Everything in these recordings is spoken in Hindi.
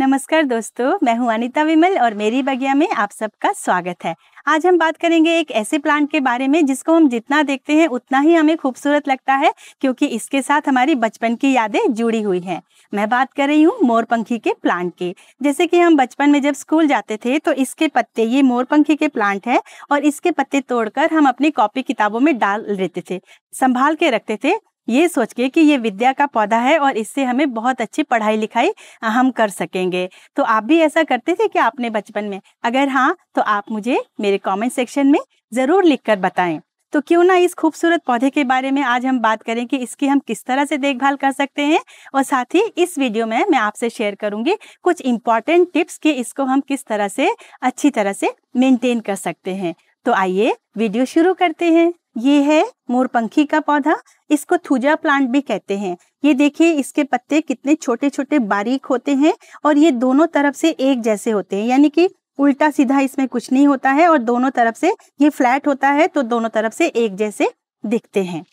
नमस्कार दोस्तों मैं हूं अनिता विमल और मेरी बगिया में आप सबका स्वागत है आज हम बात करेंगे एक ऐसे प्लांट के बारे में जिसको हम जितना देखते हैं उतना ही हमें खूबसूरत लगता है क्योंकि इसके साथ हमारी बचपन की यादें जुड़ी हुई हैं मैं बात कर रही हूँ मोरपंखी के प्लांट की जैसे कि हम बचपन में जब स्कूल जाते थे तो इसके पत्ते ये मोरपंखी के प्लांट है और इसके पत्ते तोड़कर हम अपनी कॉपी किताबों में डाल लेते थे संभाल के रखते थे ये सोच के कि ये विद्या का पौधा है और इससे हमें बहुत अच्छी पढ़ाई लिखाई हम कर सकेंगे तो आप भी ऐसा करते थे क्या आपने बचपन में अगर हाँ तो आप मुझे मेरे कमेंट सेक्शन में ज़रूर लिखकर बताएं तो क्यों ना इस खूबसूरत पौधे के बारे में आज हम बात करें कि इसकी हम किस तरह से देखभाल कर सकते हैं और साथ ही इस वीडियो में मैं आपसे शेयर करूंगी कुछ इम्पोर्टेंट टिप्स कि इसको हम किस तरह से अच्छी तरह से मेंटेन कर सकते हैं तो आइए वीडियो शुरू करते हैं ये है मोरपंखी का पौधा इसको थूजा प्लांट भी कहते हैं ये देखिए इसके पत्ते कितने छोटे छोटे बारीक होते हैं और ये दोनों तरफ से एक जैसे होते हैं यानी कि उल्टा सीधा इसमें कुछ नहीं होता है और दोनों तरफ से ये फ्लैट होता है तो दोनों तरफ से एक जैसे दिखते हैं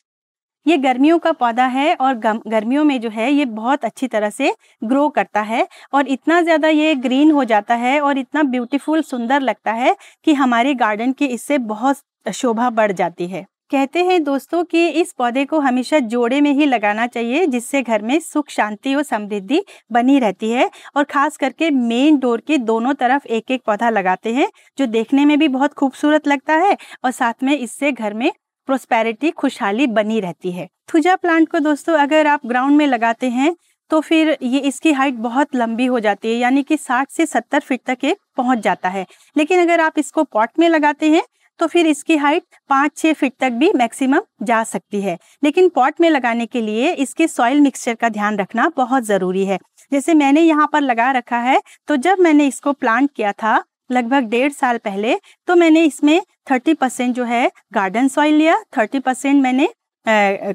ये गर्मियों का पौधा है और गर्मियों में जो है ये बहुत अच्छी तरह से ग्रो करता है और इतना ज़्यादा ये ग्रीन हो जाता है और इतना ब्यूटीफुल सुंदर लगता है कि हमारे गार्डन की इससे बहुत शोभा बढ़ जाती है कहते हैं दोस्तों कि इस पौधे को हमेशा जोड़े में ही लगाना चाहिए जिससे घर में सुख शांति और समृद्धि बनी रहती है और खास करके मेन डोर के दोनों तरफ एक एक पौधा लगाते हैं जो देखने में भी बहुत खूबसूरत लगता है और साथ में इससे घर में प्रोस्पेरिटी खुशहाली बनी रहती है थुजा प्लांट को दोस्तों अगर आप ग्राउंड में लगाते हैं तो फिर ये इसकी हाइट बहुत लंबी हो जाती है यानी कि 60 से 70 फीट तक ये पहुंच जाता है लेकिन अगर आप इसको पॉट में लगाते हैं तो फिर इसकी हाइट पाँच छः फीट तक भी मैक्सिमम जा सकती है लेकिन पॉट में लगाने के लिए इसके सॉइल मिक्सचर का ध्यान रखना बहुत ज़रूरी है जैसे मैंने यहाँ पर लगा रखा है तो जब मैंने इसको प्लांट किया था लगभग डेढ़ साल पहले तो मैंने इसमें थर्टी परसेंट जो है गार्डन सॉइल लिया थर्टी परसेंट मैंने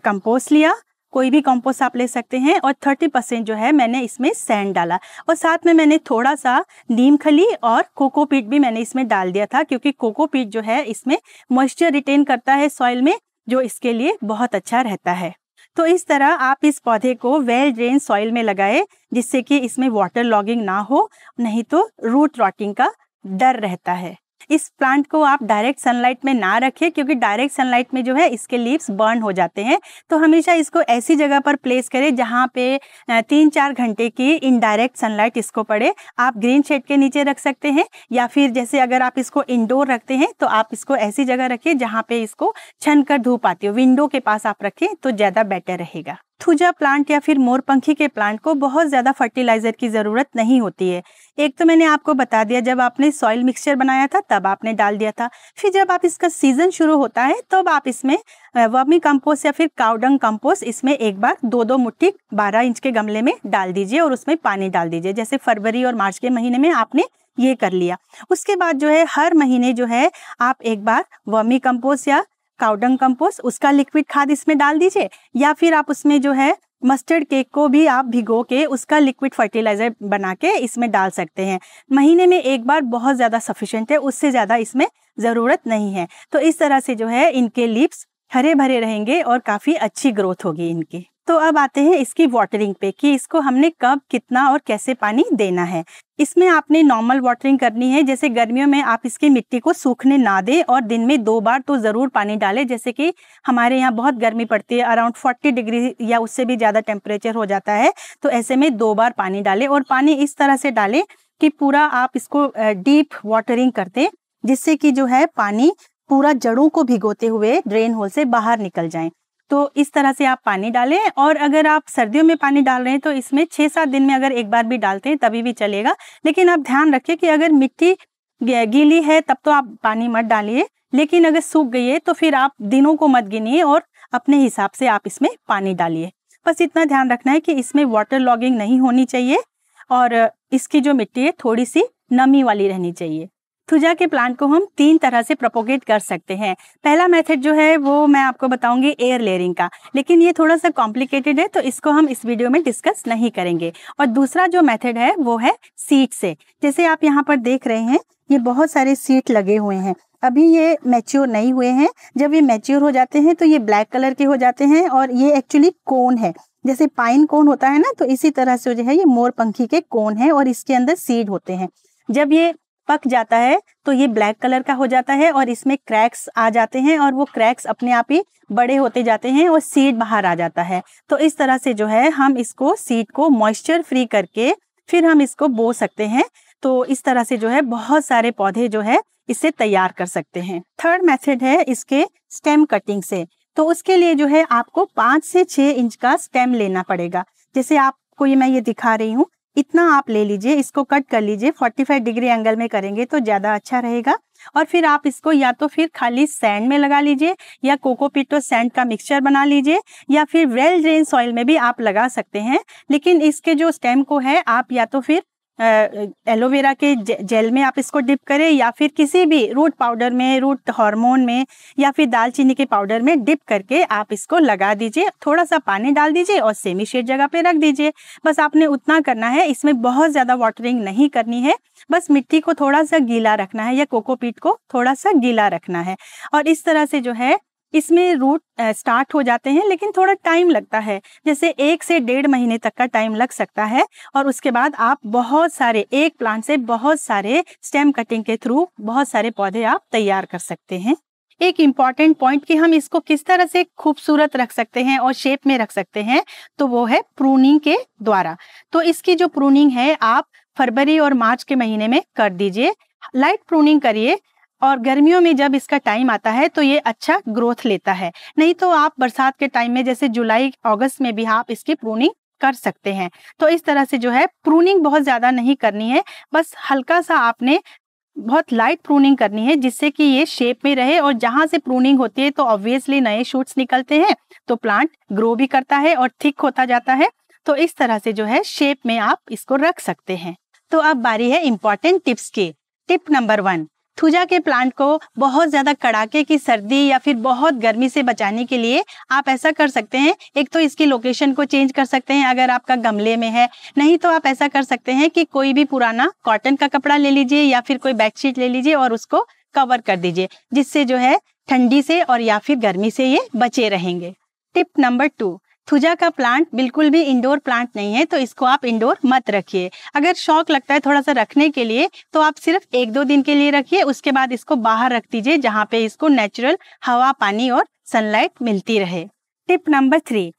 कंपोस्ट लिया कोई भी कंपोस्ट आप ले सकते हैं और 30 परसेंट जो है मैंने इसमें सैंड डाला और साथ में मैंने थोड़ा सा नीम खली और कोकोपीट भी मैंने इसमें डाल दिया था क्योंकि कोकोपीट जो है इसमें मॉइस्चर रिटेन करता है सॉइल में जो इसके लिए बहुत अच्छा रहता है तो इस तरह आप इस पौधे को वेल ड्रेन सॉइल में लगाए जिससे कि इसमें वाटर लॉगिंग ना हो नहीं तो रूट रॉटिंग का डर रहता है इस प्लांट को आप डायरेक्ट सनलाइट में ना रखें क्योंकि डायरेक्ट सनलाइट में जो है इसके लीव्स बर्न हो जाते हैं तो हमेशा इसको ऐसी जगह पर प्लेस करें जहाँ पे तीन चार घंटे की इनडायरेक्ट सनलाइट इसको पड़े आप ग्रीन शेड के नीचे रख सकते हैं या फिर जैसे अगर आप इसको इंडोर रखते हैं तो आप इसको ऐसी जगह रखिए जहाँ पे इसको छन कर धूप आती हो विंडो के पास आप रखें तो ज़्यादा बेटर रहेगा थुजा प्लांट या फिर मोरपंखी के प्लांट को बहुत ज़्यादा फर्टिलाइज़र की ज़रूरत नहीं होती है एक तो मैंने आपको बता दिया जब आपने सॉइल मिक्सचर बनाया था तब आपने डाल दिया था फिर जब आप इसका सीज़न शुरू होता है तब तो आप इसमें वर्मी कंपोस्ट या फिर काउडंग कंपोस्ट इसमें एक बार दो दो मुट्ठी बारह इंच के गमले में डाल दीजिए और उसमें पानी डाल दीजिए जैसे फरवरी और मार्च के महीने में आपने ये कर लिया उसके बाद जो है हर महीने जो है आप एक बार वर्मी कंपोस्ट या काउडंग कंपोस्ट उसका लिक्विड खाद इसमें डाल दीजिए या फिर आप उसमें जो है मस्टर्ड केक को भी आप भिगो के उसका लिक्विड फर्टिलाइजर बना के इसमें डाल सकते हैं महीने में एक बार बहुत ज़्यादा सफिशियंट है उससे ज़्यादा इसमें ज़रूरत नहीं है तो इस तरह से जो है इनके लिप्स हरे भरे रहेंगे और काफ़ी अच्छी ग्रोथ होगी इनकी तो अब आते हैं इसकी वाटरिंग पे कि इसको हमने कब कितना और कैसे पानी देना है इसमें आपने नॉर्मल वाटरिंग करनी है जैसे गर्मियों में आप इसकी मिट्टी को सूखने ना दें और दिन में दो बार तो ज़रूर पानी डालें जैसे कि हमारे यहाँ बहुत गर्मी पड़ती है अराउंड 40 डिग्री या उससे भी ज़्यादा टेम्परेचर हो जाता है तो ऐसे में दो बार पानी डालें और पानी इस तरह से डालें कि पूरा आप इसको डीप वाटरिंग कर दें जिससे कि जो है पानी पूरा जड़ों को भिगोते हुए ड्रेन होल से बाहर निकल जाए तो इस तरह से आप पानी डालें और अगर आप सर्दियों में पानी डाल रहे हैं तो इसमें छः सात दिन में अगर एक बार भी डालते हैं तभी भी चलेगा लेकिन आप ध्यान रखिए कि अगर मिट्टी गीली है तब तो आप पानी मत डालिए लेकिन अगर सूख गई है तो फिर आप दिनों को मत गिनिए और अपने हिसाब से आप इसमें पानी डालिए बस इतना ध्यान रखना है कि इसमें वाटर लॉगिंग नहीं होनी चाहिए और इसकी जो मिट्टी है थोड़ी सी नमी वाली रहनी चाहिए थुजा के प्लांट को हम तीन तरह से प्रोपोगेट कर सकते हैं पहला मेथड जो है वो मैं आपको बताऊंगी एयर लेयरिंग का लेकिन ये थोड़ा सा कॉम्प्लिकेटेड है तो इसको हम इस वीडियो में डिस्कस नहीं करेंगे और दूसरा जो मेथड है वो है सीड से जैसे आप यहाँ पर देख रहे हैं ये बहुत सारे सीट लगे हुए हैं अभी ये मैच्योर नहीं हुए हैं जब ये मैच्योर हो जाते हैं तो ये ब्लैक कलर के हो जाते हैं और ये एक्चुअली कोन है जैसे पाइन कोन होता है ना तो इसी तरह से जो है ये मोर पंखी के कोन है और इसके अंदर सीड होते हैं जब ये पक जाता है तो ये ब्लैक कलर का हो जाता है और इसमें क्रैक्स आ जाते हैं और वो क्रैक्स अपने आप ही बड़े होते जाते हैं और सीड बाहर आ जाता है तो इस तरह से जो है हम इसको सीड को मॉइस्चर फ्री करके फिर हम इसको बो सकते हैं तो इस तरह से जो है बहुत सारे पौधे जो है इसे तैयार कर सकते हैं थर्ड मेथड है इसके स्टेम कटिंग से तो उसके लिए जो है आपको पांच से छह इंच का स्टेम लेना पड़ेगा जैसे आपको ये मैं ये दिखा रही हूँ इतना आप ले लीजिए इसको कट कर लीजिए 45 डिग्री एंगल में करेंगे तो ज़्यादा अच्छा रहेगा और फिर आप इसको या तो फिर खाली सैंड में लगा लीजिए या कोकोपिटो सैंड का मिक्सचर बना लीजिए या फिर वेल ड्रेन सॉइल में भी आप लगा सकते हैं लेकिन इसके जो स्टेम को है आप या तो फिर एलोवेरा के जेल में आप इसको डिप करें या फिर किसी भी रूट पाउडर में रूट हार्मोन में या फिर दालचीनी के पाउडर में डिप करके आप इसको लगा दीजिए थोड़ा सा पानी डाल दीजिए और सेमी शेड जगह पे रख दीजिए बस आपने उतना करना है इसमें बहुत ज़्यादा वाटरिंग नहीं करनी है बस मिट्टी को थोड़ा सा गीला रखना है या कोकोपीट को थोड़ा सा गीला रखना है और इस तरह से जो है इसमें रूट स्टार्ट हो जाते हैं लेकिन थोड़ा टाइम लगता है जैसे एक से डेढ़ महीने तक का टाइम लग सकता है और उसके बाद आप बहुत सारे एक प्लांट से बहुत सारे स्टेम कटिंग के थ्रू बहुत सारे पौधे आप तैयार कर सकते हैं एक इम्पॉर्टेंट पॉइंट कि हम इसको किस तरह से खूबसूरत रख सकते हैं और शेप में रख सकते हैं तो वो है प्रूनिंग के द्वारा तो इसकी जो प्रूनिंग है आप फरवरी और मार्च के महीने में कर दीजिए लाइट प्रूनिंग करिए और गर्मियों में जब इसका टाइम आता है तो ये अच्छा ग्रोथ लेता है नहीं तो आप बरसात के टाइम में जैसे जुलाई अगस्त में भी आप इसकी प्रूनिंग कर सकते हैं तो इस तरह से जो है प्रूनिंग बहुत ज्यादा नहीं करनी है बस हल्का सा आपने बहुत लाइट प्रूनिंग करनी है जिससे कि ये शेप में रहे और जहां से प्रूनिंग होती है तो ऑब्वियसली नए शूट्स निकलते हैं तो प्लांट ग्रो भी करता है और थिक होता जाता है तो इस तरह से जो है शेप में आप इसको रख सकते हैं तो अब बारी है इम्पोर्टेंट टिप्स की टिप नंबर वन थूजा के प्लांट को बहुत ज़्यादा कड़ाके की सर्दी या फिर बहुत गर्मी से बचाने के लिए आप ऐसा कर सकते हैं एक तो इसकी लोकेशन को चेंज कर सकते हैं अगर आपका गमले में है नहीं तो आप ऐसा कर सकते हैं कि कोई भी पुराना कॉटन का कपड़ा ले लीजिए या फिर कोई बेडशीट ले लीजिए और उसको कवर कर दीजिए जिससे जो है ठंडी से और या फिर गर्मी से ये बचे रहेंगे टिप नंबर टू थुजा का प्लांट बिल्कुल भी इंडोर प्लांट नहीं है तो इसको आप इंडोर मत रखिए अगर शौक लगता है थोड़ा सा रखने के लिए तो आप सिर्फ एक दो दिन के लिए रखिए उसके बाद इसको बाहर रख दीजिए जहाँ पे इसको नेचुरल हवा पानी और सनलाइट मिलती रहे टिप नंबर थ्री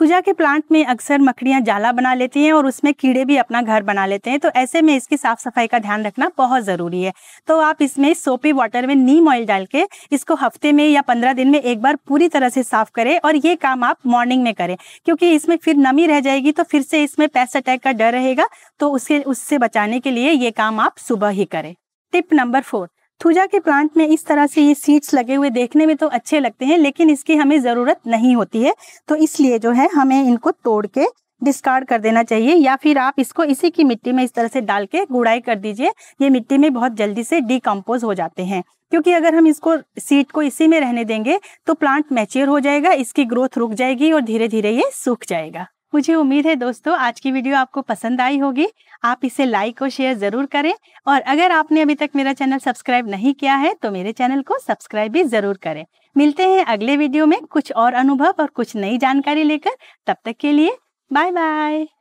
थुजा के प्लांट में अक्सर मकड़ियाँ जाला बना लेती हैं और उसमें कीड़े भी अपना घर बना लेते हैं तो ऐसे में इसकी साफ सफाई का ध्यान रखना बहुत ज़रूरी है तो आप इसमें सोपी वाटर में नीम ऑयल डाल के इसको हफ्ते में या पंद्रह दिन में एक बार पूरी तरह से साफ करें और ये काम आप मॉर्निंग में करें क्योंकि इसमें फिर नमी रह जाएगी तो फिर से इसमें पेस्ट अटैक का डर रहेगा तो उसके उससे बचाने के लिए ये काम आप सुबह ही करें टिप नंबर फोर थूजा के प्लांट में इस तरह से ये सीड्स लगे हुए देखने में तो अच्छे लगते हैं लेकिन इसकी हमें ज़रूरत नहीं होती है तो इसलिए जो है हमें इनको तोड़ के डिस्कार्ड कर देना चाहिए या फिर आप इसको इसी की मिट्टी में इस तरह से डाल के गुड़ाई कर दीजिए ये मिट्टी में बहुत जल्दी से डिकम्पोज हो जाते हैं क्योंकि अगर हम इसको सीड को इसी में रहने देंगे तो प्लांट मैच्योर हो जाएगा इसकी ग्रोथ रुक जाएगी और धीरे धीरे ये सूख जाएगा मुझे उम्मीद है दोस्तों आज की वीडियो आपको पसंद आई होगी आप इसे लाइक और शेयर जरूर करें और अगर आपने अभी तक मेरा चैनल सब्सक्राइब नहीं किया है तो मेरे चैनल को सब्सक्राइब भी जरूर करें मिलते हैं अगले वीडियो में कुछ और अनुभव और कुछ नई जानकारी लेकर तब तक के लिए बाय बाय